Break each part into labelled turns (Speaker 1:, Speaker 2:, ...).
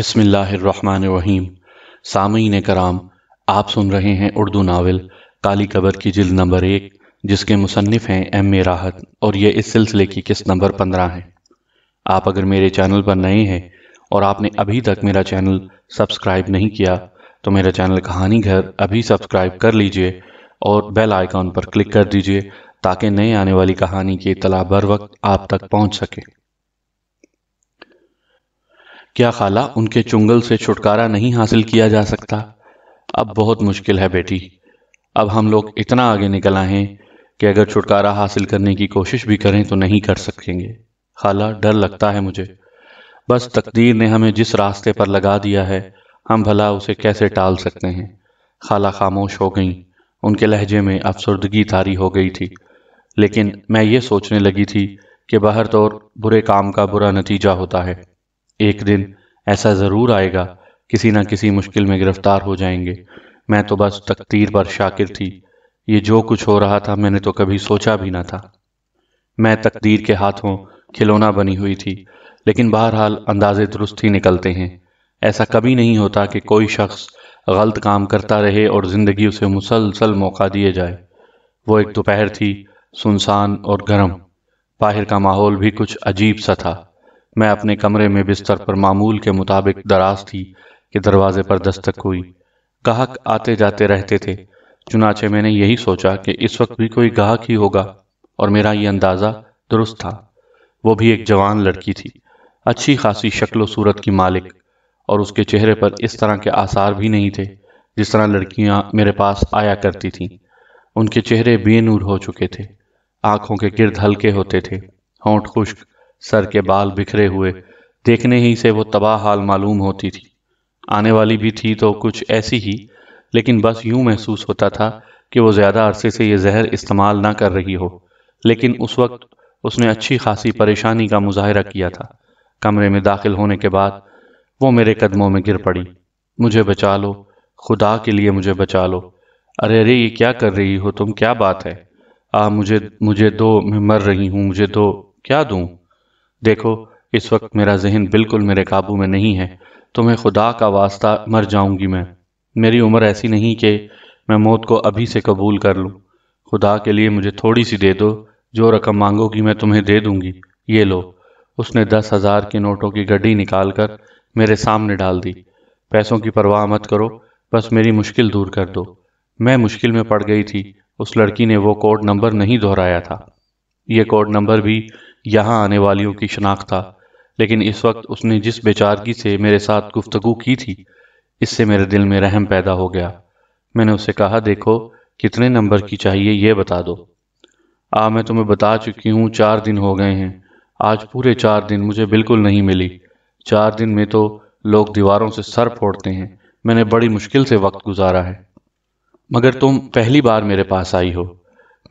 Speaker 1: बसमीम सामीन कराम आप सुन रहे हैं उर्दू नावल काली कबर की जिल्द नंबर एक जिसके मुसनफ़ हैं एम ए राहत और ये इस सिलसिले की किस्त नंबर पंद्रह है आप अगर मेरे चैनल पर नए हैं और आपने अभी तक मेरा चैनल सब्सक्राइब नहीं किया तो मेरा चैनल कहानी घर अभी सब्सक्राइब कर लीजिए और बेल आइकॉन पर क्लिक कर दीजिए ताकि नए आने वाली कहानी की इतला बर वक्त आप तक पहुँच सके क्या खाला उनके चुंगल से छुटकारा नहीं हासिल किया जा सकता अब बहुत मुश्किल है बेटी अब हम लोग इतना आगे निकल आए हैं कि अगर छुटकारा हासिल करने की कोशिश भी करें तो नहीं कर सकेंगे खाला डर लगता है मुझे बस तकदीर ने हमें जिस रास्ते पर लगा दिया है हम भला उसे कैसे टाल सकते हैं खाला खामोश हो गई उनके लहजे में अफसरदगी तारी हो गई थी लेकिन मैं ये सोचने लगी थी कि बाहर तौर तो बुरे काम का बुरा नतीजा होता है एक दिन ऐसा ज़रूर आएगा किसी ना किसी मुश्किल में गिरफ्तार हो जाएंगे मैं तो बस तकदीर पर शाकिर थी ये जो कुछ हो रहा था मैंने तो कभी सोचा भी ना था मैं तकदीर के हाथों खिलौना बनी हुई थी लेकिन बहरहाल अंदाजे दुरुस्त ही निकलते हैं ऐसा कभी नहीं होता कि कोई शख्स गलत काम करता रहे और ज़िंदगी उसे मुसलसल मौका दिए जाए वो एक दोपहर थी सुनसान और गर्म बाहर का माहौल भी कुछ अजीब सा था मैं अपने कमरे में बिस्तर पर मामूल के मुताबिक दराज थी कि दरवाजे पर दस्तक हुई गाहक आते जाते रहते थे चुनाचे मैंने यही सोचा कि इस वक्त भी कोई गाहक ही होगा और मेरा ये अंदाज़ा दुरुस्त था वो भी एक जवान लड़की थी अच्छी खासी शक्ल सूरत की मालिक और उसके चेहरे पर इस तरह के आसार भी नहीं थे जिस तरह लड़कियां मेरे पास आया करती थीं उनके चेहरे बेनूर हो चुके थे आंखों के गिरद हल्के होते थे होंठ खुश्क सर के बाल बिखरे हुए देखने ही से वो तबाह हाल मालूम होती थी आने वाली भी थी तो कुछ ऐसी ही लेकिन बस यूं महसूस होता था कि वो ज़्यादा अरसे से ये जहर इस्तेमाल ना कर रही हो लेकिन उस वक्त उसने अच्छी खासी परेशानी का मुजाहरा किया था कमरे में दाखिल होने के बाद वो मेरे कदमों में गिर पड़ी मुझे बचा लो खुदा के लिए मुझे बचा लो अरे अरे ये क्या कर रही हो तुम क्या बात है आ मुझे मुझे दो मैं मर रही हूँ मुझे दो क्या दूँ देखो इस वक्त मेरा जहन बिल्कुल मेरे काबू में नहीं है तो मैं खुदा का वास्ता मर जाऊंगी मैं मेरी उम्र ऐसी नहीं कि मैं मौत को अभी से कबूल कर लूँ खुदा के लिए मुझे थोड़ी सी दे दो जो रकम मांगोगी मैं तुम्हें दे दूंगी ये लो उसने दस हज़ार के नोटों की गड्डी निकाल कर मेरे सामने डाल दी पैसों की परवाह मत करो बस मेरी मुश्किल दूर कर दो मैं मुश्किल में पड़ गई थी उस लड़की ने वो कोड नंबर नहीं दोहराया था ये कोड नंबर भी यहाँ आने वालियों की शनाख्त था लेकिन इस वक्त उसने जिस बेचारगी से मेरे साथ गुफ्तगु की थी इससे मेरे दिल में रहम पैदा हो गया मैंने उससे कहा देखो कितने नंबर की चाहिए यह बता दो आ मैं तुम्हें बता चुकी हूँ चार दिन हो गए हैं आज पूरे चार दिन मुझे बिल्कुल नहीं मिली चार दिन में तो लोग दीवारों से सर फोड़ते हैं मैंने बड़ी मुश्किल से वक्त गुजारा है मगर तुम पहली बार मेरे पास आई हो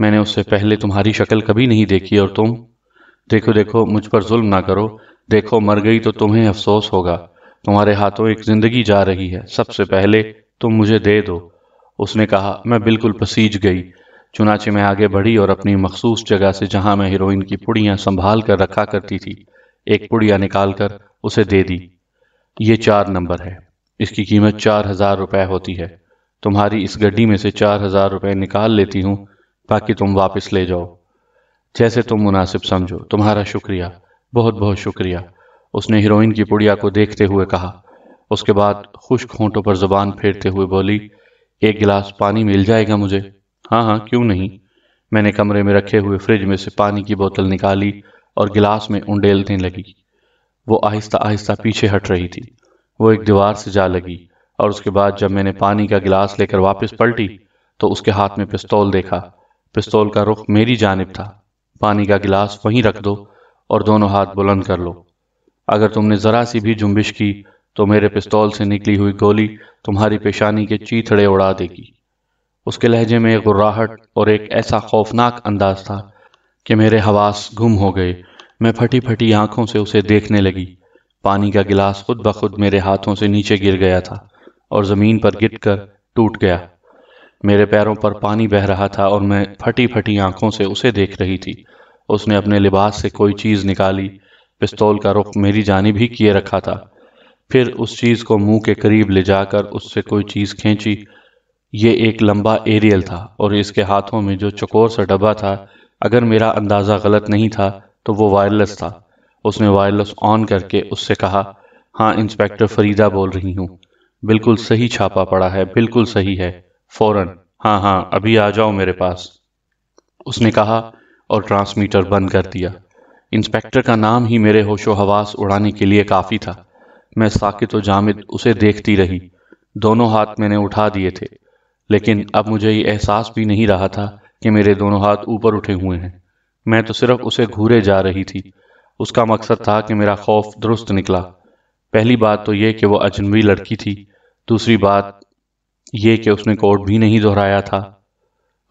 Speaker 1: मैंने उससे पहले तुम्हारी शक्ल कभी नहीं देखी और तुम देखो देखो मुझ पर जुल्म ना करो देखो मर गई तो तुम्हें अफसोस होगा तुम्हारे हाथों एक जिंदगी जा रही है सबसे पहले तुम मुझे दे दो उसने कहा मैं बिल्कुल पसीज गई चुनाचे में आगे बढ़ी और अपनी मखसूस जगह से जहां मैं हीरोइन की पुड़ियाँ संभाल कर रखा करती थी एक पुड़िया निकाल कर उसे दे दी ये चार नंबर है इसकी कीमत चार हजार रुपये होती है तुम्हारी इस गड्डी में से चार हजार रुपये निकाल लेती हूँ ताकि तुम वापस ले जाओ जैसे तुम मुनासिब समझो तुम्हारा शुक्रिया बहुत बहुत शुक्रिया उसने हीरोइन की पुड़िया को देखते हुए कहा उसके बाद खुश्क खोटों पर जुबान फेरते हुए बोली एक गिलास पानी मिल जाएगा मुझे हाँ हाँ क्यों नहीं मैंने कमरे में रखे हुए फ्रिज में से पानी की बोतल निकाली और गिलास में उंडेलने लगी वो आहिस्ता आहिस्ता पीछे हट रही थी वो एक दीवार से जा लगी और उसके बाद जब मैंने पानी का गिलास लेकर वापस पलटी तो उसके हाथ में पिस्तौल देखा पिस्तौल का रुख मेरी जानब था पानी का गिलास वहीं रख दो और दोनों हाथ बुलंद कर लो अगर तुमने ज़रा सी भी जुम्बिश की तो मेरे पिस्तौल से निकली हुई गोली तुम्हारी पेशानी के चीथड़े उड़ा देगी उसके लहजे में एक गुर्राहट और एक ऐसा खौफनाक अंदाज था कि मेरे हवास गुम हो गए मैं फटी फटी आंखों से उसे देखने लगी पानी का गिलास खुद ब खुद मेरे हाथों से नीचे गिर गया था और ज़मीन पर गिर कर टूट गया मेरे पैरों पर पानी बह रहा था और मैं फटी फटी आंखों से उसे देख रही थी उसने अपने लिबास से कोई चीज़ निकाली पिस्तौल का रुख मेरी जानी भी किए रखा था फिर उस चीज़ को मुंह के करीब ले जाकर उससे कोई चीज़ खींची ये एक लंबा एरियल था और इसके हाथों में जो चकोर सा डब्बा था अगर मेरा अंदाज़ा गलत नहीं था तो वो वायरलेस था उसने वायरलेस ऑन करके उससे कहा हाँ इंस्पेक्टर फरीदा बोल रही हूँ बिल्कुल सही छापा पड़ा है बिल्कुल सही है फौरन हाँ हाँ अभी आ जाओ मेरे पास उसने कहा और ट्रांसमीटर बंद कर दिया इंस्पेक्टर का नाम ही मेरे होशो हवास उड़ाने के लिए काफ़ी था मैं साकित और जामिद उसे देखती रही दोनों हाथ मैंने उठा दिए थे लेकिन अब मुझे ये एहसास भी नहीं रहा था कि मेरे दोनों हाथ ऊपर उठे हुए हैं मैं तो सिर्फ उसे घूरे जा रही थी उसका मकसद था कि मेरा खौफ दुरुस्त निकला पहली बात तो यह कि वो अजनबी लड़की थी दूसरी बात ये कि उसने कोर्ट भी नहीं दोहराया था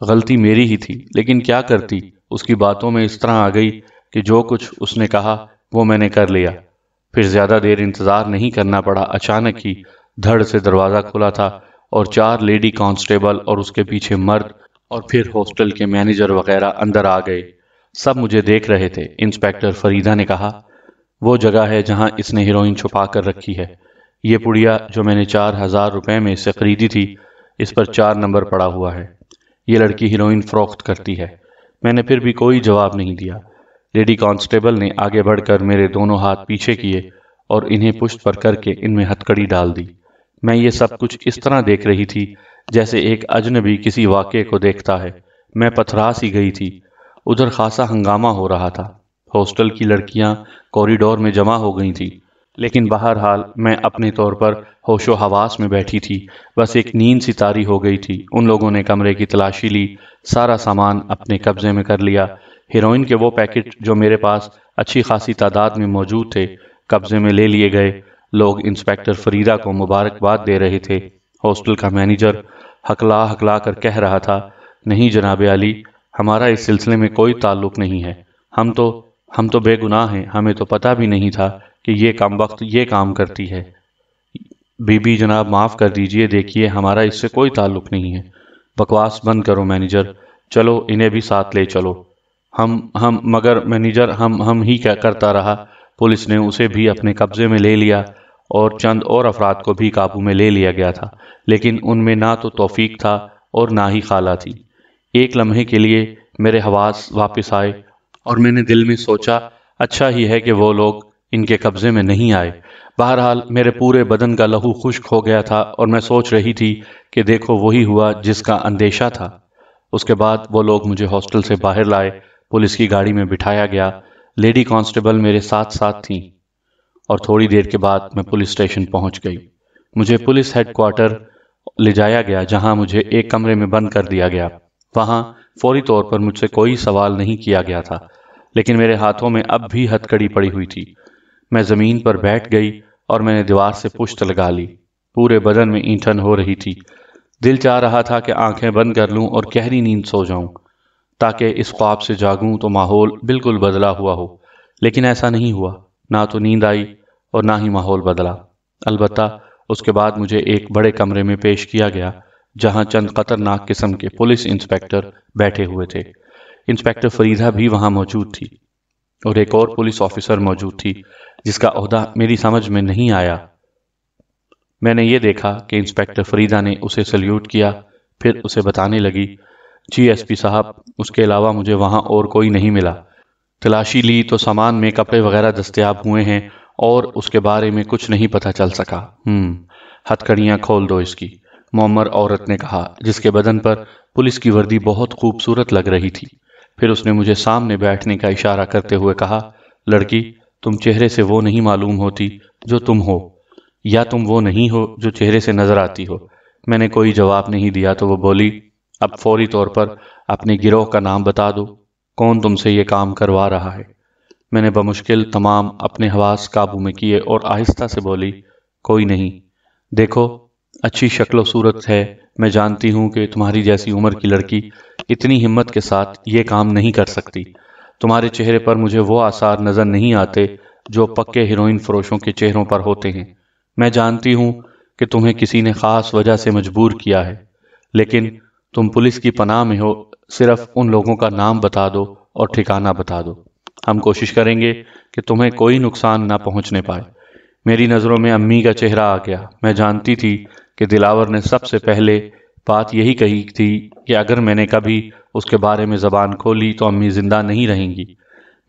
Speaker 1: गलती मेरी ही थी लेकिन क्या करती उसकी बातों में इस तरह आ गई कि जो कुछ उसने कहा वो मैंने कर लिया फिर ज़्यादा देर इंतज़ार नहीं करना पड़ा अचानक ही धड़ से दरवाज़ा खुला था और चार लेडी कांस्टेबल और उसके पीछे मर्द और फिर हॉस्टल के मैनेजर वगैरह अंदर आ गए सब मुझे देख रहे थे इंस्पेक्टर फरीदा ने कहा वो जगह है जहां इसने हीरोइन छुपा कर रखी है ये पुड़िया जो मैंने चार हज़ार रुपये में इससे ख़रीदी थी इस पर चार नंबर पड़ा हुआ है ये लड़की हीरोइन फ़रोख्त करती है मैंने फिर भी कोई जवाब नहीं दिया लेडी कांस्टेबल ने आगे बढ़कर मेरे दोनों हाथ पीछे किए और इन्हें पुष्ट पर करके इनमें हथकड़ी डाल दी मैं ये सब कुछ इस तरह देख रही थी जैसे एक अजनबी किसी वाक्य को देखता है मैं पथरा सी गई थी उधर खासा हंगामा हो रहा था हॉस्टल की लड़कियां कॉरिडोर में जमा हो गई थी लेकिन बहरहाल मैं अपने तौर पर होशो हवास में बैठी थी बस एक नींद सी तारी हो गई थी उन लोगों ने कमरे की तलाशी ली सारा सामान अपने कब्जे में कर लिया हीरोइन के वो पैकेट जो मेरे पास अच्छी खासी तादाद में मौजूद थे कब्जे में ले लिए गए लोग इंस्पेक्टर फरीदा को मुबारकबाद दे रहे थे हॉस्टल का मैनेजर हकला हकला कर कह रहा था नहीं जनाब अली हमारा इस सिलसिले में कोई ताल्लुक नहीं है हम तो हम तो बेगुनाह हैं हमें तो पता भी नहीं था कि ये कम वक्त ये काम करती है बीबी जनाब माफ़ कर दीजिए देखिए हमारा इससे कोई ताल्लुक नहीं है बकवास बंद करो मैनेजर चलो इन्हें भी साथ ले चलो हम हम मगर मैनेजर हम हम ही क्या करता रहा पुलिस ने उसे भी अपने कब्ज़े में ले लिया और चंद और अफराद को भी काबू में ले लिया गया था लेकिन उनमें ना तो तौफीक था और ना ही खाला थी एक लम्हे के लिए मेरे हवास वापस आए और मैंने दिल में सोचा अच्छा ही है कि वो लोग इनके कब्जे में नहीं आए बहरहाल मेरे पूरे बदन का लहू खुश्क हो गया था और मैं सोच रही थी कि देखो वही हुआ जिसका अंदेशा था उसके बाद वो लोग मुझे हॉस्टल से बाहर लाए पुलिस की गाड़ी में बिठाया गया लेडी कांस्टेबल मेरे साथ साथ थीं और थोड़ी देर के बाद मैं पुलिस स्टेशन पहुंच गई मुझे पुलिस हेडक्वार्टर ले जाया गया जहां मुझे एक कमरे में बंद कर दिया गया वहां फौरी तौर पर मुझसे कोई सवाल नहीं किया गया था लेकिन मेरे हाथों में अब भी हथकड़ी पड़ी हुई थी मैं ज़मीन पर बैठ गई और मैंने दीवार से पुश्त लगा ली पूरे बदन में ईंठन हो रही थी दिल चाह रहा था कि आंखें बंद कर लूं और गहरी नींद सो जाऊं ताकि इस ख्वाब से जागूं तो माहौल बिल्कुल बदला हुआ हो लेकिन ऐसा नहीं हुआ ना तो नींद आई और ना ही माहौल बदला अलबत् उसके बाद मुझे एक बड़े कमरे में पेश किया गया जहां चंद खतरनाक किस्म के पुलिस इंस्पेक्टर बैठे हुए थे इंस्पेक्टर फरीदा भी वहां मौजूद थी और एक और पुलिस ऑफिसर मौजूद थी जिसका अहदा मेरी समझ में नहीं आया मैंने ये देखा कि इंस्पेक्टर फरीदा ने उसे सल्यूट किया फिर उसे बताने लगी जी साहब उसके अलावा मुझे वहाँ और कोई नहीं मिला तलाशी ली तो सामान में कपड़े वगैरह दस्तियाब हुए हैं और उसके बारे में कुछ नहीं पता चल सका हम्म हथकड़ियाँ खोल दो इसकी मोमर औरत ने कहा जिसके बदन पर पुलिस की वर्दी बहुत खूबसूरत लग रही थी फिर उसने मुझे सामने बैठने का इशारा करते हुए कहा लड़की तुम चेहरे से वो नहीं मालूम होती जो तुम हो या तुम वो नहीं हो जो चेहरे से नजर आती हो मैंने कोई जवाब नहीं दिया तो वो बोली अब फौरी तौर पर अपने गिरोह का नाम बता दो कौन तुमसे ये काम करवा रहा है मैंने बमुश्किल तमाम अपने हवास काबू में किए और आहिस्ता से बोली कोई नहीं देखो अच्छी शक्ल सूरत है मैं जानती हूँ कि तुम्हारी जैसी उम्र की लड़की इतनी हिम्मत के साथ ये काम नहीं कर सकती तुम्हारे चेहरे पर मुझे वो आसार नजर नहीं आते जो पक्के हीरोइन फरोशों के चेहरों पर होते हैं मैं जानती हूँ कि तुम्हें किसी ने खास वजह से मजबूर किया है लेकिन तुम पुलिस की पनाह में हो सिर्फ उन लोगों का नाम बता दो और ठिकाना बता दो हम कोशिश करेंगे कि तुम्हें कोई नुकसान ना पहुंचने पाए मेरी नज़रों में अम्मी का चेहरा आ गया मैं जानती थी कि दिलावर ने सबसे पहले बात यही कही थी कि अगर मैंने कभी उसके बारे में ज़बान खोली तो अम्मी ज़िंदा नहीं रहेंगी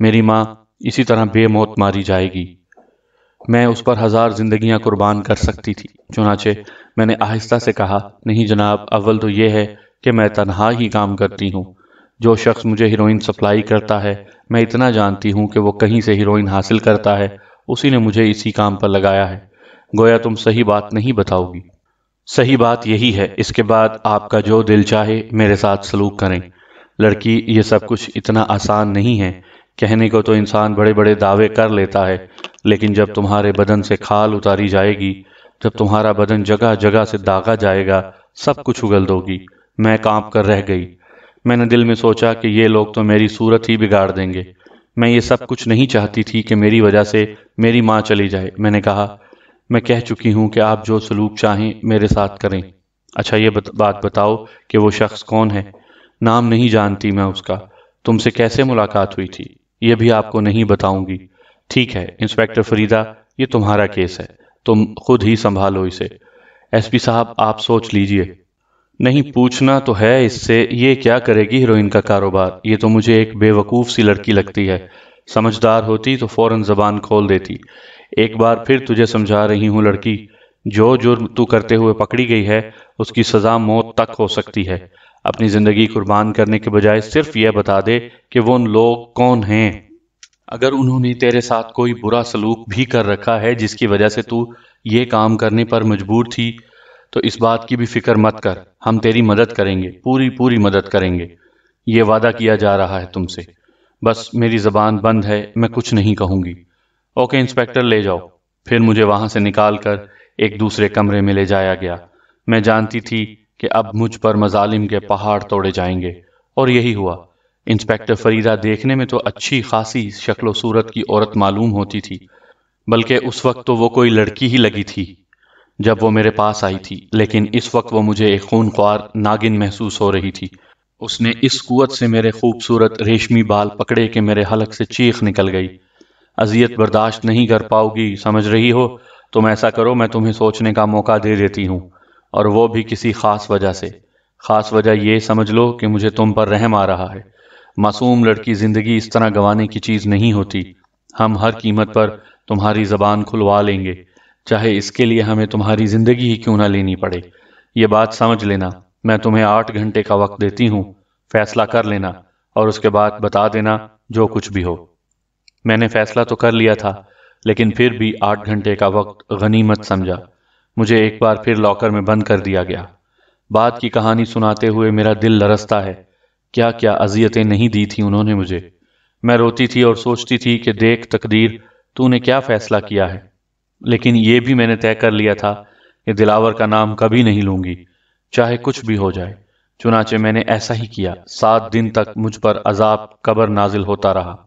Speaker 1: मेरी माँ इसी तरह बेमौत मारी जाएगी मैं उस पर हज़ार जिंदगियां कुर्बान कर सकती थी चुनाचे मैंने आहिस्ता से कहा नहीं जनाब अव्वल तो यह है कि मैं तनहा ही काम करती हूँ जो शख्स मुझे हीरोइन सप्लाई करता है मैं इतना जानती हूँ कि वो कहीं से हीरोइन हासिल करता है उसी ने मुझे इसी काम पर लगाया है गोया तुम सही बात नहीं बताओगी सही बात यही है इसके बाद आपका जो दिल चाहे मेरे साथ सलूक करें लड़की ये सब कुछ इतना आसान नहीं है कहने को तो इंसान बड़े बड़े दावे कर लेता है लेकिन जब तुम्हारे बदन से खाल उतारी जाएगी जब तुम्हारा बदन जगह जगह से दागा जाएगा सब कुछ उगल दोगी मैं कांप कर रह गई मैंने दिल में सोचा कि ये लोग तो मेरी सूरत ही बिगाड़ देंगे मैं ये सब कुछ नहीं चाहती थी कि मेरी वजह से मेरी माँ चली जाए मैंने कहा मैं कह चुकी हूँ कि आप जो सलूक चाहें मेरे साथ करें अच्छा ये बत, बात बताओ कि वो शख्स कौन है नाम नहीं जानती मैं उसका तुमसे कैसे मुलाकात हुई थी ये भी आपको नहीं बताऊंगी ठीक है इंस्पेक्टर फरीदा ये तुम्हारा केस है तुम खुद ही संभालो इसे एसपी साहब आप सोच लीजिए नहीं पूछना तो है इससे ये क्या करेगी हीरोइन का कारोबार ये तो मुझे एक बेवकूफ़ सी लड़की लगती है समझदार होती तो फ़ौरन ज़बान खोल देती एक बार फिर तुझे समझा रही हूँ लड़की जो जुर्म तू करते हुए पकड़ी गई है उसकी सजा मौत तक हो सकती है अपनी जिंदगी कुर्बान करने के बजाय सिर्फ यह बता दे कि वो उन लोग कौन हैं अगर उन्होंने तेरे साथ कोई बुरा सलूक भी कर रखा है जिसकी वजह से तू ये काम करने पर मजबूर थी तो इस बात की भी फिक्र मत कर हम तेरी मदद करेंगे पूरी पूरी मदद करेंगे ये वादा किया जा रहा है तुमसे बस मेरी जबान बंद है मैं कुछ नहीं कहूँगी ओके इंस्पेक्टर ले जाओ फिर मुझे वहां से निकाल कर एक दूसरे कमरे में ले जाया गया मैं जानती थी कि अब मुझ पर मजालिम के पहाड़ तोड़े जाएंगे और यही हुआ इंस्पेक्टर फरीदा देखने में तो अच्छी खासी शक्लो सूरत की औरत मालूम होती थी बल्कि उस वक्त तो वो कोई लड़की ही लगी थी जब वो मेरे पास आई थी लेकिन इस वक्त वो मुझे एक खून ख्वार नागिन महसूस हो रही थी उसने इस कुत से मेरे खूबसूरत रेशमी बाल पकड़े के मेरे हलक से चीख निकल गई अजियत बर्दाश्त नहीं कर पाओगी समझ रही हो तुम ऐसा करो मैं तुम्हें सोचने का मौका दे देती हूँ और वो भी किसी ख़ास वजह से ख़ास वजह यह समझ लो कि मुझे तुम पर रहम आ रहा है मासूम लड़की ज़िंदगी इस तरह गंवाने की चीज़ नहीं होती हम हर कीमत पर तुम्हारी ज़बान खुलवा लेंगे चाहे इसके लिए हमें तुम्हारी ज़िंदगी ही क्यों ना लेनी पड़े ये बात समझ लेना मैं तुम्हें आठ घंटे का वक्त देती हूँ फैसला कर लेना और उसके बाद बता देना जो कुछ भी हो मैंने फैसला तो कर लिया था लेकिन फिर भी आठ घंटे का वक्त गनीमत समझा मुझे एक बार फिर लॉकर में बंद कर दिया गया बाद की कहानी सुनाते हुए मेरा दिल लरसता है क्या क्या अजियतें नहीं दी थी उन्होंने मुझे मैं रोती थी और सोचती थी कि देख तकदीर तूने क्या फैसला किया है लेकिन यह भी मैंने तय कर लिया था कि दिलावर का नाम कभी नहीं लूंगी चाहे कुछ भी हो जाए चुनाचे मैंने ऐसा ही किया सात दिन तक मुझ पर अजाब कबर नाजिल होता रहा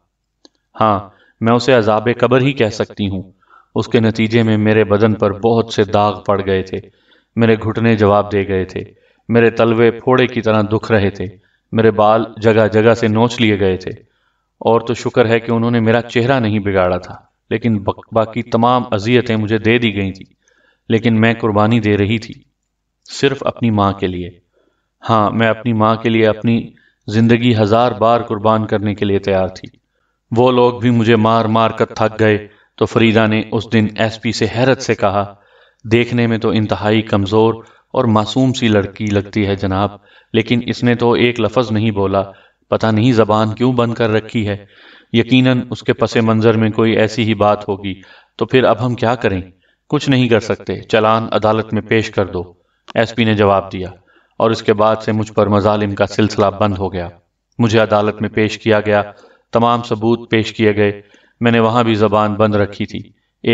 Speaker 1: हाँ मैं उसे अजाब कबर ही कह सकती हूँ उसके नतीजे में मेरे बदन पर बहुत से दाग पड़ गए थे मेरे घुटने जवाब दे गए थे मेरे तलवे फोड़े की तरह दुख रहे थे मेरे बाल जगह जगह से नोच लिए गए थे और तो शुक्र है कि उन्होंने मेरा चेहरा नहीं बिगाड़ा था लेकिन बाकी तमाम अजियतें मुझे दे दी गई थी लेकिन मैं कुर्बानी दे रही थी सिर्फ अपनी माँ के लिए हाँ मैं अपनी माँ के लिए अपनी ज़िंदगी हज़ार बार कुर्बान करने के लिए तैयार थी वो लोग भी मुझे मार मार कर थक गए तो फरीदा ने उस दिन एसपी से हैरत से कहा देखने में तो इंतहाई कमज़ोर और मासूम सी लड़की लगती है जनाब लेकिन इसने तो एक लफज नहीं बोला पता नहीं ज़बान क्यों बंद कर रखी है यकीनन उसके पसे मंज़र में कोई ऐसी ही बात होगी तो फिर अब हम क्या करें कुछ नहीं कर सकते चलान अदालत में पेश कर दो एसपी ने जवाब दिया और इसके बाद से मुझ पर मजालिम का सिलसिला बंद हो गया मुझे अदालत में पेश किया गया तमाम सबूत पेश किए गए मैंने वहाँ भी जबान बंद रखी थी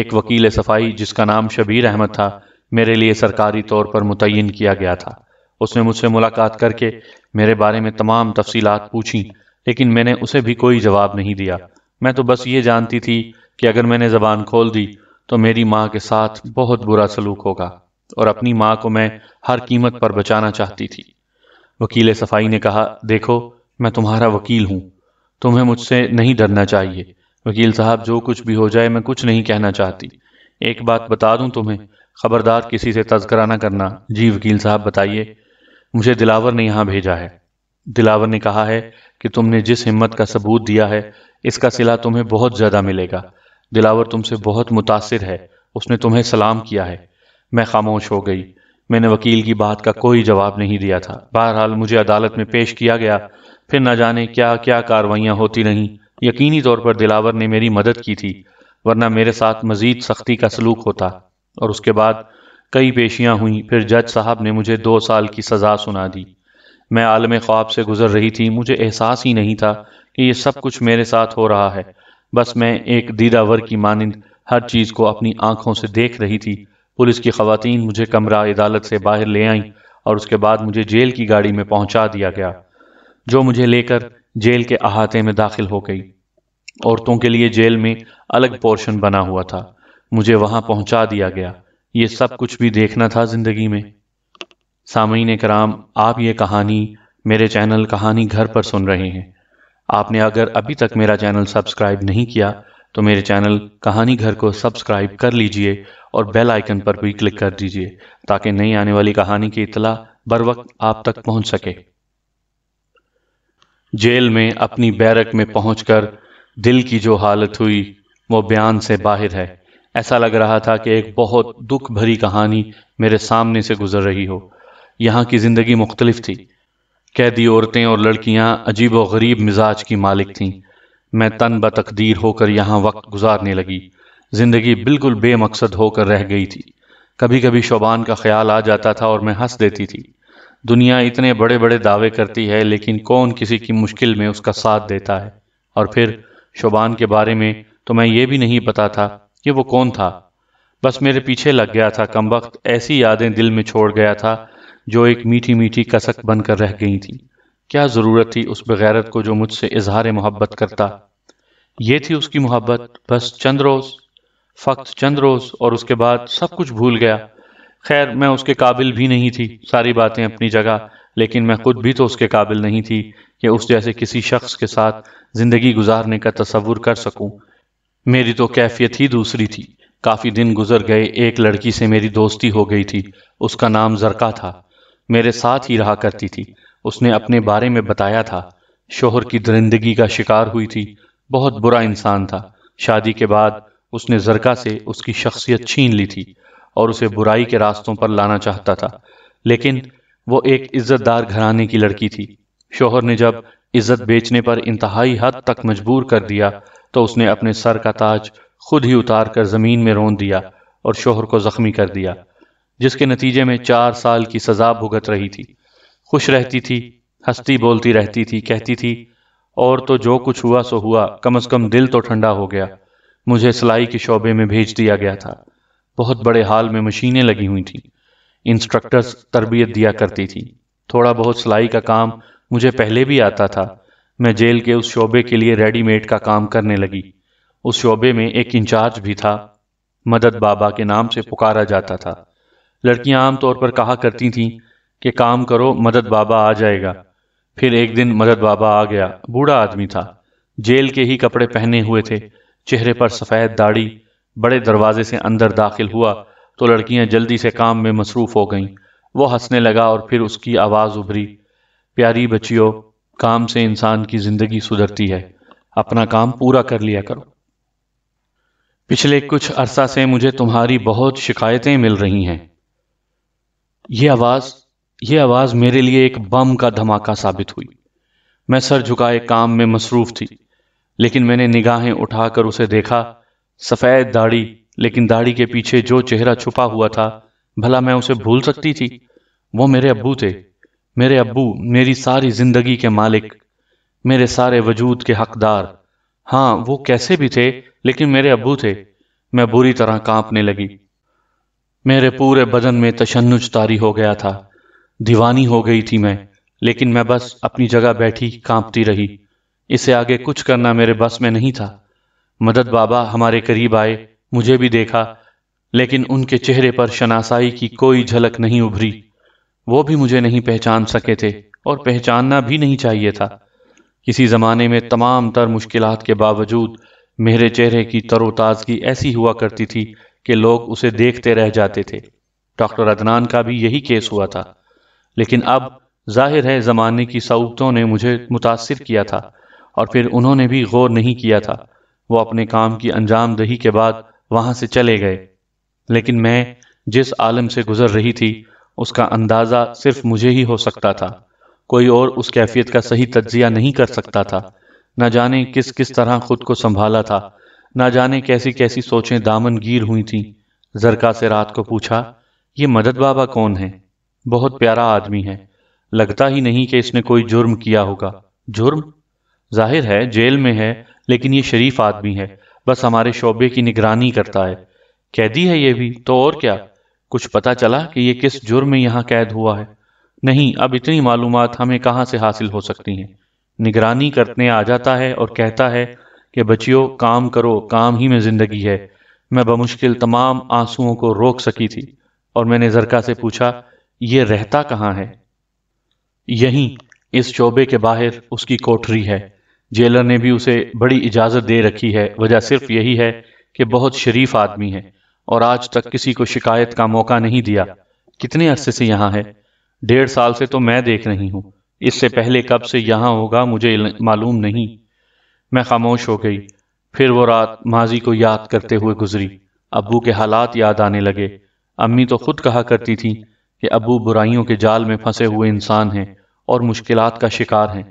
Speaker 1: एक वकील सफाई जिसका नाम शबीर अहमद था मेरे लिए सरकारी तौर पर मुतयन किया गया था उसने मुझसे मुलाकात करके मेरे बारे में तमाम तफसीलात पूछी लेकिन मैंने उसे भी कोई जवाब नहीं दिया मैं तो बस ये जानती थी कि अगर मैंने ज़बान खोल दी तो मेरी माँ के साथ बहुत बुरा सलूक होगा और अपनी माँ को मैं हर कीमत पर बचाना चाहती थी वकील सफाई ने कहा देखो मैं तुम्हारा वकील हूँ तुम्हें मुझसे नहीं डरना चाहिए वकील साहब जो कुछ भी हो जाए मैं कुछ नहीं कहना चाहती एक बात बता दूं तुम्हें खबरदार किसी से तस्करा ना करना जी वकील साहब बताइए मुझे दिलावर ने यहाँ भेजा है दिलावर ने कहा है कि तुमने जिस हिम्मत का सबूत दिया है इसका सिला तुम्हें बहुत ज़्यादा मिलेगा दिलावर तुमसे बहुत मुतासर है उसने तुम्हें सलाम किया है मैं खामोश हो गई मैंने वकील की बात का कोई जवाब नहीं दिया था बहरहाल मुझे अदालत में पेश किया गया फिर न जाने क्या क्या कार्रवाइयाँ होती रहीं यकीनी तौर पर दिलावर ने मेरी मदद की थी वरना मेरे साथ मजीद सख्ती का सलूक होता और उसके बाद कई पेशियाँ हुईं फिर जज साहब ने मुझे दो साल की सज़ा सुना दी मैं आलम ख्वाब से गुजर रही थी मुझे एहसास ही नहीं था कि यह सब कुछ मेरे साथ हो रहा है बस मैं एक दीदावर की मानंद हर चीज़ को अपनी आंखों से देख रही थी पुलिस की खातन मुझे कमरा अदालत से बाहर ले आईं और उसके बाद मुझे जेल की गाड़ी में पहुंचा दिया गया जो मुझे लेकर जेल के अहाते में दाखिल हो गई औरतों के लिए जेल में अलग पोर्शन बना हुआ था मुझे वहां पहुंचा दिया गया ये सब कुछ भी देखना था जिंदगी में सामीन कराम आप ये कहानी मेरे चैनल कहानी घर पर सुन रहे हैं आपने अगर अभी तक मेरा चैनल सब्सक्राइब नहीं किया तो मेरे चैनल कहानी घर को सब्सक्राइब कर लीजिए और बेल आइकन पर भी क्लिक कर दीजिए ताकि नई आने वाली कहानी की इतला बर वक्त आप तक पहुंच सके जेल में अपनी बैरक में पहुंचकर दिल की जो हालत हुई वो बयान से बाहर है ऐसा लग रहा था कि एक बहुत दुख भरी कहानी मेरे सामने से गुजर रही हो यहाँ की ज़िंदगी मुख्तलिफ थी कैदी औरतें और लड़कियाँ अजीब व गरीब मिजाज की मालिक थीं मैं तन ब तकदीर होकर यहाँ वक्त गुजारने लगी ज़िंदगी बिल्कुल बेमकसद होकर रह गई थी कभी कभी शोबान का ख्याल आ जाता था और मैं हंस देती थी दुनिया इतने बड़े बड़े दावे करती है लेकिन कौन किसी की मुश्किल में उसका साथ देता है और फिर शोबान के बारे में तो मैं ये भी नहीं पता था कि वो कौन था बस मेरे पीछे लग गया था कम वक्त ऐसी यादें दिल में छोड़ गया था जो एक मीठी मीठी कसक बनकर रह गई थी क्या ज़रूरत थी उस बगैरत को जो मुझसे इजहार मोहब्बत करता ये थी उसकी मोहब्बत बस चंद रोज़ फ़क्त चंद रोज़ और उसके बाद सब कुछ भूल गया खैर मैं उसके काबिल भी नहीं थी सारी बातें अपनी जगह लेकिन मैं खुद भी तो उसके काबिल नहीं थी कि उस जैसे किसी शख्स के साथ ज़िंदगी गुजारने का तस्वुर कर सकूं। मेरी तो कैफियत ही दूसरी थी काफ़ी दिन गुजर गए एक लड़की से मेरी दोस्ती हो गई थी उसका नाम जरका था मेरे साथ ही रहा करती थी उसने अपने बारे में बताया था शोहर की दरिंदगी का शिकार हुई थी बहुत बुरा इंसान था शादी के बाद उसने जरका से उसकी शख्सियत छीन ली थी और उसे बुराई के रास्तों पर लाना चाहता था लेकिन वो एक इज्जतदार घराने की लड़की थी शोहर ने जब इज्जत बेचने पर इंतहाई हद तक मजबूर कर दिया तो उसने अपने सर का ताज खुद ही उतार कर जमीन में रोन दिया और शोहर को जख्मी कर दिया जिसके नतीजे में चार साल की सजा भुगत रही थी खुश रहती थी हंसती बोलती रहती थी कहती थी और तो जो कुछ हुआ सो हुआ कम अज कम दिल तो ठंडा हो गया मुझे सिलाई के शोबे में भेज दिया गया था बहुत बड़े हाल में मशीनें लगी हुई थी इंस्ट्रक्टर्स तरबियत दिया करती थी थोड़ा बहुत सिलाई का काम मुझे पहले भी आता था मैं जेल के उस शोबे के लिए रेडीमेड का काम करने लगी उस शोबे में एक इंचार्ज भी था मदद बाबा के नाम से पुकारा जाता था लड़कियां आमतौर पर कहा करती थीं कि काम करो मदद बाबा आ जाएगा फिर एक दिन मदद बाबा आ गया बूढ़ा आदमी था जेल के ही कपड़े पहने हुए थे चेहरे पर सफ़ेद दाढ़ी बड़े दरवाजे से अंदर दाखिल हुआ तो लड़कियां जल्दी से काम में मसरूफ़ हो गईं वो हंसने लगा और फिर उसकी आवाज़ उभरी प्यारी बच्चियों काम से इंसान की ज़िंदगी सुधरती है अपना काम पूरा कर लिया करो पिछले कुछ अरसा से मुझे तुम्हारी बहुत शिकायतें मिल रही हैं ये आवाज़ ये आवाज़ मेरे लिए एक बम का धमाका साबित हुई मैं सर झुकाए काम में मसरूफ़ थी लेकिन मैंने निगाहें उठाकर उसे देखा सफेद दाढ़ी लेकिन दाढ़ी के पीछे जो चेहरा छुपा हुआ था भला मैं उसे भूल सकती थी वो मेरे अब्बू थे मेरे अब्बू मेरी सारी जिंदगी के मालिक मेरे सारे वजूद के हकदार हाँ वो कैसे भी थे लेकिन मेरे अब्बू थे मैं बुरी तरह कांपने लगी मेरे पूरे बदन में तशन्नुज तारी हो गया था दीवानी हो गई थी मैं लेकिन मैं बस अपनी जगह बैठी कांपती रही इसे आगे कुछ करना मेरे बस में नहीं था मदद बाबा हमारे करीब आए मुझे भी देखा लेकिन उनके चेहरे पर शनासाई की कोई झलक नहीं उभरी वो भी मुझे नहीं पहचान सके थे और पहचानना भी नहीं चाहिए था किसी ज़माने में तमाम तर मुश्किल के बावजूद मेरे चेहरे की तरोताज़गी ऐसी हुआ करती थी कि लोग उसे देखते रह जाते थे डॉक्टर अदनान का भी यही केस हुआ था लेकिन अब जाहिर है ज़माने की सऊतों ने मुझे मुतासर किया था और फिर उन्होंने भी गौर नहीं किया था वो अपने काम की अंजाम दही के बाद वहां से चले गए लेकिन मैं जिस आलम से गुजर रही थी उसका अंदाज़ा सिर्फ मुझे ही हो सकता था कोई और उस कैफियत का सही तज्जिया नहीं कर सकता था न जाने किस किस तरह खुद को संभाला था न जाने कैसी कैसी सोचें दामनगीर हुई थी जरका से रात को पूछा ये मदद बाबा कौन है बहुत प्यारा आदमी है लगता ही नहीं कि इसने कोई जुर्म किया होगा जुर्म जाहिर है जेल में है लेकिन ये शरीफ आदमी है बस हमारे शोबे की निगरानी करता है कैदी है ये भी तो और क्या कुछ पता चला कि ये किस जुर्म में यहाँ कैद हुआ है नहीं अब इतनी मालूम हमें कहाँ से हासिल हो सकती हैं निगरानी करने आ जाता है और कहता है कि बचियो काम करो काम ही में ज़िंदगी है मैं बमुश्किल तमाम आंसुओं को रोक सकी थी और मैंने जरका से पूछा ये रहता कहाँ है यहीं इस शोबे के बाहर उसकी कोठरी है जेलर ने भी उसे बड़ी इजाज़त दे रखी है वजह सिर्फ यही है कि बहुत शरीफ आदमी है और आज तक किसी को शिकायत का मौका नहीं दिया कितने अरसे से यहाँ है डेढ़ साल से तो मैं देख रही हूँ इससे पहले कब से यहाँ होगा मुझे मालूम नहीं मैं खामोश हो गई फिर वो रात माजी को याद करते हुए गुजरी अबू के हालात याद आने लगे अम्मी तो खुद कहा करती थी कि अबू बुराइयों के जाल में फंसे हुए इंसान हैं और मुश्किलात का शिकार हैं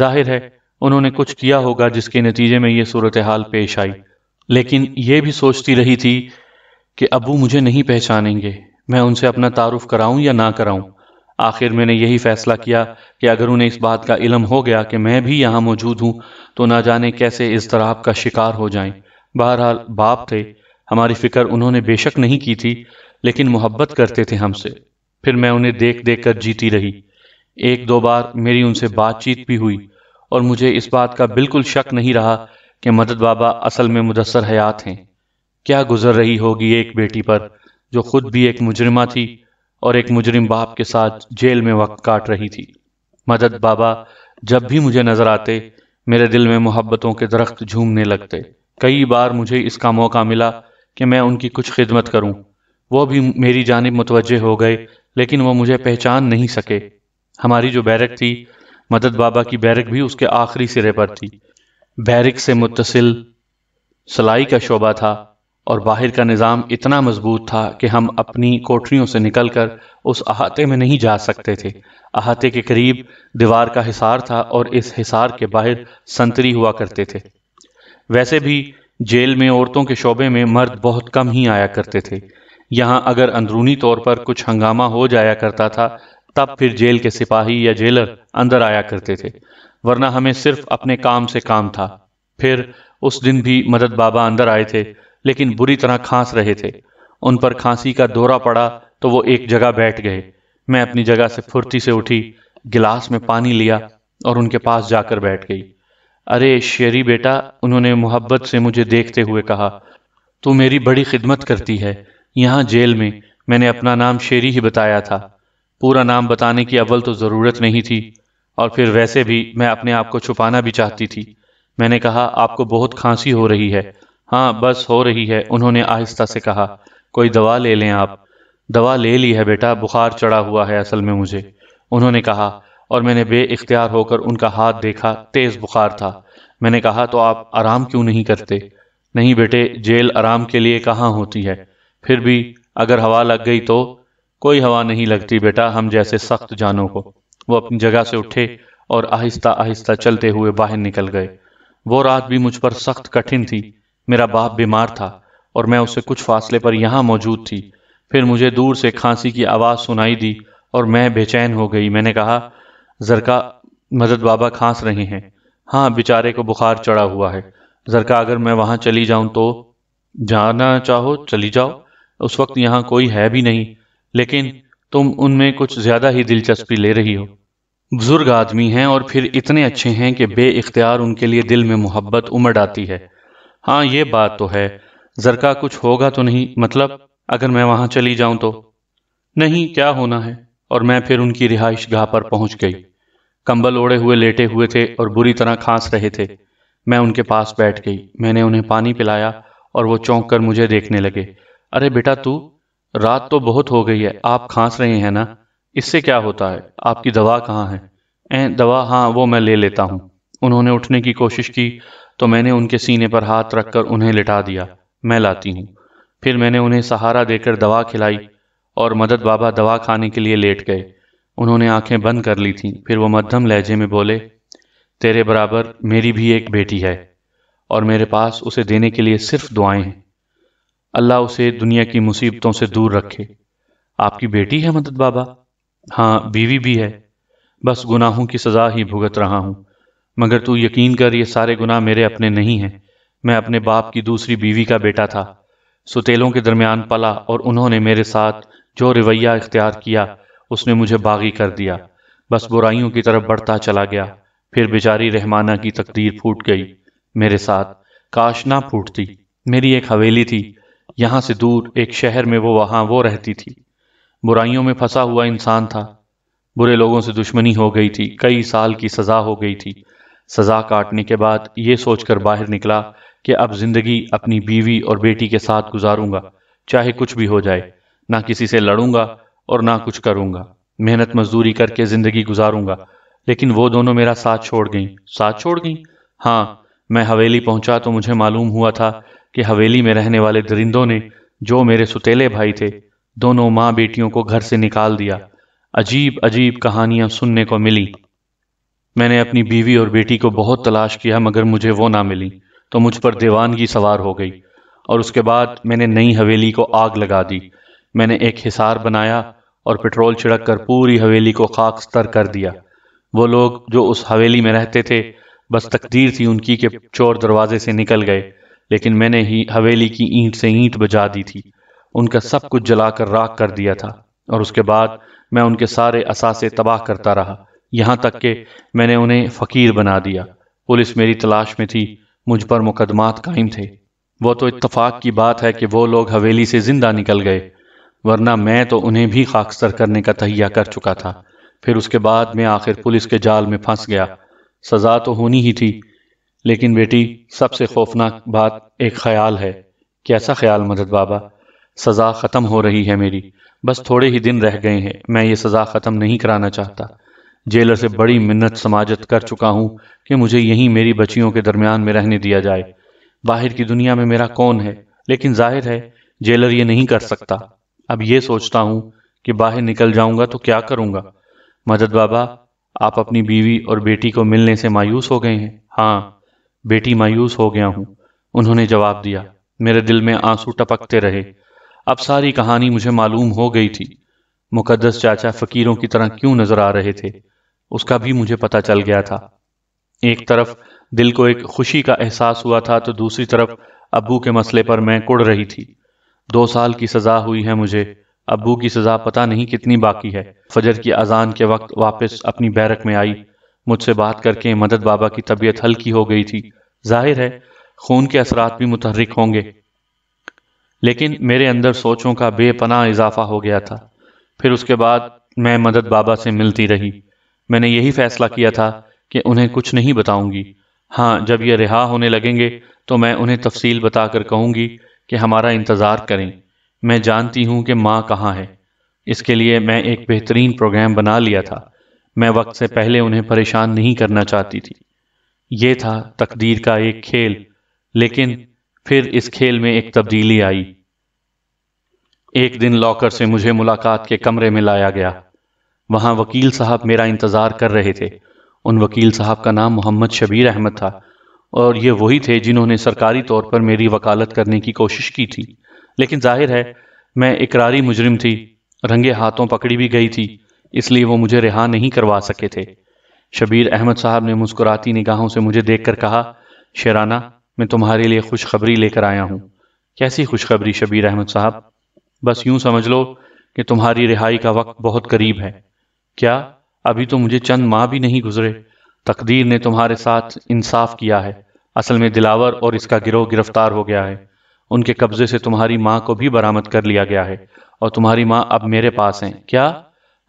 Speaker 1: जाहिर है उन्होंने कुछ किया होगा जिसके नतीजे में ये सूरत हाल पेश आई लेकिन यह भी सोचती रही थी कि अबू मुझे नहीं पहचानेंगे मैं उनसे अपना तारुफ कराऊं या ना कराऊं आखिर मैंने यही फैसला किया कि अगर उन्हें इस बात का इलम हो गया कि मैं भी यहाँ मौजूद हूँ तो ना जाने कैसे इस तरह का शिकार हो जाएं। बहरहाल बाप थे हमारी फिक्र उन्होंने बेशक नहीं की थी लेकिन मोहब्बत करते थे हमसे फिर मैं उन्हें देख देख कर जीती रही एक दो बार मेरी उनसे बातचीत भी हुई और मुझे इस बात का बिल्कुल शक नहीं रहा कि मदद बाबा असल में मुदसर हयात हैं क्या गुजर रही होगी एक बेटी पर जो खुद भी एक मुजरिमा थी और एक मुजरिम बाप के साथ जेल में वक्त काट रही थी मदद बाबा जब भी मुझे नजर आते मेरे दिल में मोहब्बतों के दरख्त झूमने लगते कई बार मुझे इसका मौका मिला कि मैं उनकी कुछ खिदमत करूं वो भी मेरी जानब मुतवजह हो गए लेकिन वो मुझे पहचान नहीं सके हमारी जो बैरक थी मदद बाबा की बैरक भी उसके आखिरी सिरे पर थी बैरक से मुतसिल सलाई का शोबा था और बाहर का निज़ाम इतना मजबूत था कि हम अपनी कोठरियों से निकलकर उस अहाते में नहीं जा सकते थे अहाते के करीब दीवार का हिसार था और इस हिसार के बाहर संतरी हुआ करते थे वैसे भी जेल में औरतों के शोबे में मर्द बहुत कम ही आया करते थे यहाँ अगर अंदरूनी तौर पर कुछ हंगामा हो जाया करता था तब फिर जेल के सिपाही या जेलर अंदर आया करते थे वरना हमें सिर्फ अपने काम से काम था फिर उस दिन भी मदद बाबा अंदर आए थे लेकिन बुरी तरह खांस रहे थे उन पर खांसी का दौरा पड़ा तो वो एक जगह बैठ गए मैं अपनी जगह से फुर्ती से उठी गिलास में पानी लिया और उनके पास जाकर बैठ गई अरे शेरी बेटा उन्होंने मोहब्बत से मुझे देखते हुए कहा तू मेरी बड़ी खिदमत करती है यहाँ जेल में मैंने अपना नाम शेरी ही बताया था पूरा नाम बताने की अव्वल तो ज़रूरत नहीं थी और फिर वैसे भी मैं अपने आप को छुपाना भी चाहती थी मैंने कहा आपको बहुत खांसी हो रही है हाँ बस हो रही है उन्होंने आहिस्ता से कहा कोई दवा ले लें आप दवा ले ली है बेटा बुखार चढ़ा हुआ है असल में मुझे उन्होंने कहा और मैंने बे इख्तियार होकर उनका हाथ देखा तेज़ बुखार था मैंने कहा तो आप आराम क्यों नहीं करते नहीं बेटे जेल आराम के लिए कहाँ होती है फिर भी अगर हवा लग गई तो कोई हवा नहीं लगती बेटा हम जैसे सख्त जानों को वो अपनी जगह से उठे और आहिस्ता आहिस्ता चलते हुए बाहर निकल गए वो रात भी मुझ पर सख्त कठिन थी मेरा बाप बीमार था और मैं उसे कुछ फासले पर यहाँ मौजूद थी फिर मुझे दूर से खांसी की आवाज़ सुनाई दी और मैं बेचैन हो गई मैंने कहा जरका मदद बाबा खांस रहे हैं हाँ बेचारे को बुखार चढ़ा हुआ है जरका अगर मैं वहाँ चली जाऊँ तो जाना चाहो चली जाओ उस वक्त यहाँ कोई है भी नहीं लेकिन तुम उनमें कुछ ज्यादा ही दिलचस्पी ले रही हो बुजुर्ग आदमी हैं और फिर इतने अच्छे हैं कि बे इख्तियार उनके लिए दिल में मोहब्बत उमड़ आती है हाँ ये बात तो है जरका कुछ होगा तो नहीं मतलब अगर मैं वहां चली जाऊं तो नहीं क्या होना है और मैं फिर उनकी रिहाइश गाह पर पहुंच गई कंबल ओढ़े हुए लेटे हुए थे और बुरी तरह खांस रहे थे मैं उनके पास बैठ गई मैंने उन्हें पानी पिलाया और वो चौंक कर मुझे देखने लगे अरे बेटा तू रात तो बहुत हो गई है आप खांस रहे हैं ना इससे क्या होता है आपकी दवा कहाँ है ए दवा हाँ वो मैं ले लेता हूँ उन्होंने उठने की कोशिश की तो मैंने उनके सीने पर हाथ रखकर उन्हें लिटा दिया मैं लाती हूँ फिर मैंने उन्हें सहारा देकर दवा खिलाई और मदद बाबा दवा खाने के लिए लेट गए उन्होंने आंखें बंद कर ली थीं फिर वो मध्यम लहजे में बोले तेरे बराबर मेरी भी एक बेटी है और मेरे पास उसे देने के लिए सिर्फ दुआएं हैं अल्लाह उसे दुनिया की मुसीबतों से दूर रखे आपकी बेटी है मदद बाबा हाँ बीवी भी है बस गुनाहों की सज़ा ही भुगत रहा हूँ मगर तू यकीन कर ये सारे गुनाह मेरे अपने नहीं हैं मैं अपने बाप की दूसरी बीवी का बेटा था सुतेलों के दरमियान पला और उन्होंने मेरे साथ जो रवैया इख्तियार किया उसने मुझे बागी कर दिया बस बुराइयों की तरफ बढ़ता चला गया फिर बेचारी रहमाना की तकदीर फूट गई मेरे साथ काश ना फूटती मेरी एक हवेली थी यहाँ से दूर एक शहर में वो वहां वो रहती थी बुराइयों में फंसा हुआ इंसान था बुरे लोगों से दुश्मनी हो गई थी कई साल की सज़ा हो गई थी सज़ा काटने के बाद ये सोचकर बाहर निकला कि अब ज़िंदगी अपनी बीवी और बेटी के साथ गुजारूंगा चाहे कुछ भी हो जाए ना किसी से लड़ूंगा और ना कुछ करूंगा मेहनत मजदूरी करके ज़िंदगी गुजारूंगा लेकिन वो दोनों मेरा साथ छोड़ गई साथ छोड़ गई हाँ मैं हवेली पहुंचा तो मुझे मालूम हुआ था कि हवेली में रहने वाले दरिंदों ने जो मेरे सुतेले भाई थे दोनों माँ बेटियों को घर से निकाल दिया अजीब अजीब कहानियां सुनने को मिली मैंने अपनी बीवी और बेटी को बहुत तलाश किया मगर मुझे वो ना मिली तो मुझ पर दीवानगी सवार हो गई और उसके बाद मैंने नई हवेली को आग लगा दी मैंने एक हिसार बनाया और पेट्रोल छिड़क कर पूरी हवेली को खाक स्तर कर दिया वो लोग जो उस हवेली में रहते थे बस तकदीर थी उनकी के चोर दरवाजे से निकल गए लेकिन मैंने ही हवेली की ईंट से ईंट बजा दी थी उनका सब कुछ जलाकर राख कर दिया था और उसके बाद मैं उनके सारे असासे तबाह करता रहा यहां तक कि मैंने उन्हें फ़कीर बना दिया पुलिस मेरी तलाश में थी मुझ पर मुकदमात कायम थे वो तो इत्तफाक की बात है कि वो लोग हवेली से ज़िंदा निकल गए वरना मैं तो उन्हें भी खाकसर करने का तहिया कर चुका था फिर उसके बाद मैं आखिर पुलिस के जाल में फंस गया सज़ा तो होनी ही थी लेकिन बेटी सबसे खौफनाक बात एक ख्याल है कैसा ख्याल मदद बाबा सज़ा ख़त्म हो रही है मेरी बस थोड़े ही दिन रह गए हैं मैं ये सज़ा ख़त्म नहीं कराना चाहता जेलर से बड़ी मिन्नत समाजत कर चुका हूँ कि मुझे यहीं मेरी बच्चियों के दरमियान में रहने दिया जाए बाहर की दुनिया में मेरा कौन है लेकिन जाहिर है जेलर ये नहीं कर सकता अब ये सोचता हूँ कि बाहर निकल जाऊंगा तो क्या करूँगा मदद बाबा आप अपनी बीवी और बेटी को मिलने से मायूस हो गए हैं हाँ बेटी मायूस हो गया हूँ उन्होंने जवाब दिया मेरे दिल में आंसू टपकते रहे अब सारी कहानी मुझे मालूम हो गई थी मुकद्दस चाचा फकीरों की तरह क्यों नजर आ रहे थे उसका भी मुझे पता चल गया था एक तरफ दिल को एक खुशी का एहसास हुआ था तो दूसरी तरफ अबू के मसले पर मैं कुड़ रही थी दो साल की सजा हुई है मुझे अबू की सजा पता नहीं कितनी बाकी है फजर की अजान के वक्त वापस अपनी बैरक में आई मुझसे बात करके मदद बाबा की तबीयत हल्की हो गई थी जाहिर है खून के असरात भी मुतहरक होंगे लेकिन मेरे अंदर सोचों का बेपना इजाफा हो गया था फिर उसके बाद मैं मदद बाबा से मिलती रही मैंने यही फैसला किया था कि उन्हें कुछ नहीं बताऊंगी हाँ जब ये रिहा होने लगेंगे तो मैं उन्हें तफसील बताकर कहूंगी कि हमारा इंतज़ार करें मैं जानती हूँ कि माँ कहाँ है इसके लिए मैं एक बेहतरीन प्रोग्राम बना लिया था मैं वक्त से पहले उन्हें परेशान नहीं करना चाहती थी ये था तकदीर का एक खेल लेकिन फिर इस खेल में एक तब्दीली आई एक दिन लॉकर से मुझे मुलाकात के कमरे में लाया गया वहां वकील साहब मेरा इंतज़ार कर रहे थे उन वकील साहब का नाम मोहम्मद शबीर अहमद था और ये वही थे जिन्होंने सरकारी तौर पर मेरी वकालत करने की कोशिश की थी लेकिन जाहिर है मैं इकरारी मुजरिम थी रंगे हाथों पकड़ी भी गई थी इसलिए वो मुझे रिहा नहीं करवा सके थे शबीर अहमद साहब ने मुस्कुराती निगाहों से मुझे देखकर कहा शेराना मैं तुम्हारे लिए खुशखबरी लेकर आया हूँ कैसी खुशखबरी शबीर अहमद साहब बस यूं समझ लो कि तुम्हारी रिहाई का वक्त बहुत करीब है क्या अभी तो मुझे चंद माह भी नहीं गुजरे तकदीर ने तुम्हारे साथ इंसाफ किया है असल में दिलावर और इसका गिरोह गिरफ्तार हो गया है उनके कब्जे से तुम्हारी माँ को भी बरामद कर लिया गया है और तुम्हारी माँ अब मेरे पास हैं क्या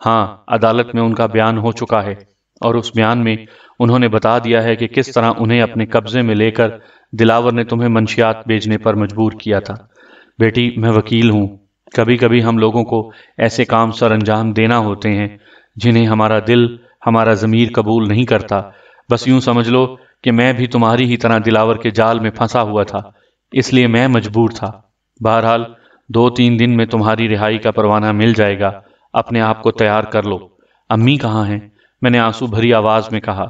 Speaker 1: हाँ अदालत में उनका बयान हो चुका है और उस बयान में उन्होंने बता दिया है कि किस तरह उन्हें अपने कब्जे में लेकर दिलावर ने तुम्हें मंशियात बेचने पर मजबूर किया था बेटी मैं वकील हूँ कभी कभी हम लोगों को ऐसे काम सर अंजाम देना होते हैं जिन्हें हमारा दिल हमारा ज़मीर कबूल नहीं करता बस यूं समझ लो कि मैं भी तुम्हारी ही तरह दिलावर के जाल में फंसा हुआ था इसलिए मैं मजबूर था बहरहाल दो तीन दिन में तुम्हारी रिहाई का परवाना मिल जाएगा अपने आप को तैयार कर लो अम्मी कहाँ हैं मैंने आंसू भरी आवाज में कहा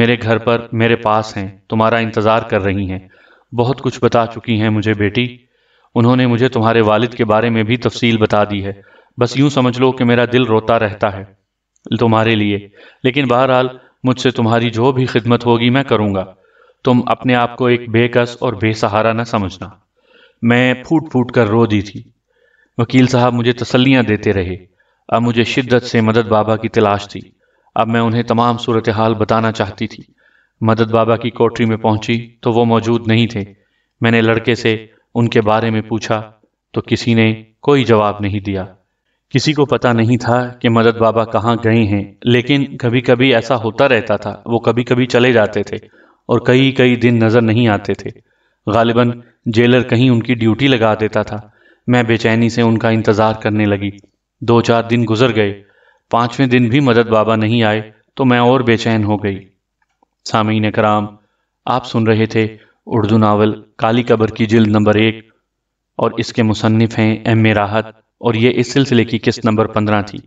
Speaker 1: मेरे घर पर मेरे पास हैं तुम्हारा इंतजार कर रही हैं बहुत कुछ बता चुकी हैं मुझे बेटी उन्होंने मुझे तुम्हारे वालिद के बारे में भी तफसील बता दी है बस यूं समझ लो कि मेरा दिल रोता रहता है तुम्हारे लिए लेकिन बहरहाल मुझसे तुम्हारी जो भी खिदमत होगी मैं करूंगा तुम अपने आप को एक बेकस और बेसहारा न समझना मैं फूट फूट कर रो दी थी वकील साहब मुझे तसल्लियाँ देते रहे अब मुझे शिद्दत से मदद बाबा की तलाश थी अब मैं उन्हें तमाम सूरत हाल बताना चाहती थी मदद बाबा की कोठरी में पहुंची तो वो मौजूद नहीं थे मैंने लड़के से उनके बारे में पूछा तो किसी ने कोई जवाब नहीं दिया किसी को पता नहीं था कि मदद बाबा कहाँ गए हैं लेकिन कभी कभी ऐसा होता रहता था वो कभी कभी चले जाते थे और कई कई दिन नज़र नहीं आते थे गालिबा जेलर कहीं उनकी ड्यूटी लगा देता था मैं बेचैनी से उनका इंतज़ार करने लगी दो चार दिन गुजर गए पांचवें दिन भी मदद बाबा नहीं आए तो मैं और बेचैन हो गई सामीन कराम आप सुन रहे थे उर्दू नावल काली कबर की जिल्द नंबर एक और इसके मुसनफ़ हैं एम ए राहत और ये इस सिलसिले की किस्त नंबर पंद्रह थी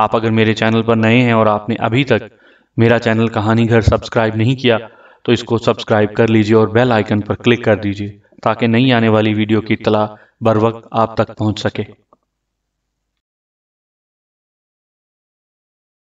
Speaker 1: आप अगर मेरे चैनल पर नए हैं और आपने अभी तक मेरा चैनल कहानी घर सब्सक्राइब नहीं किया तो इसको सब्सक्राइब कर लीजिए और बेल आइकन पर क्लिक कर दीजिए ताकि नई आने वाली वीडियो की इतला बर वक्त आप तक पहुंच सके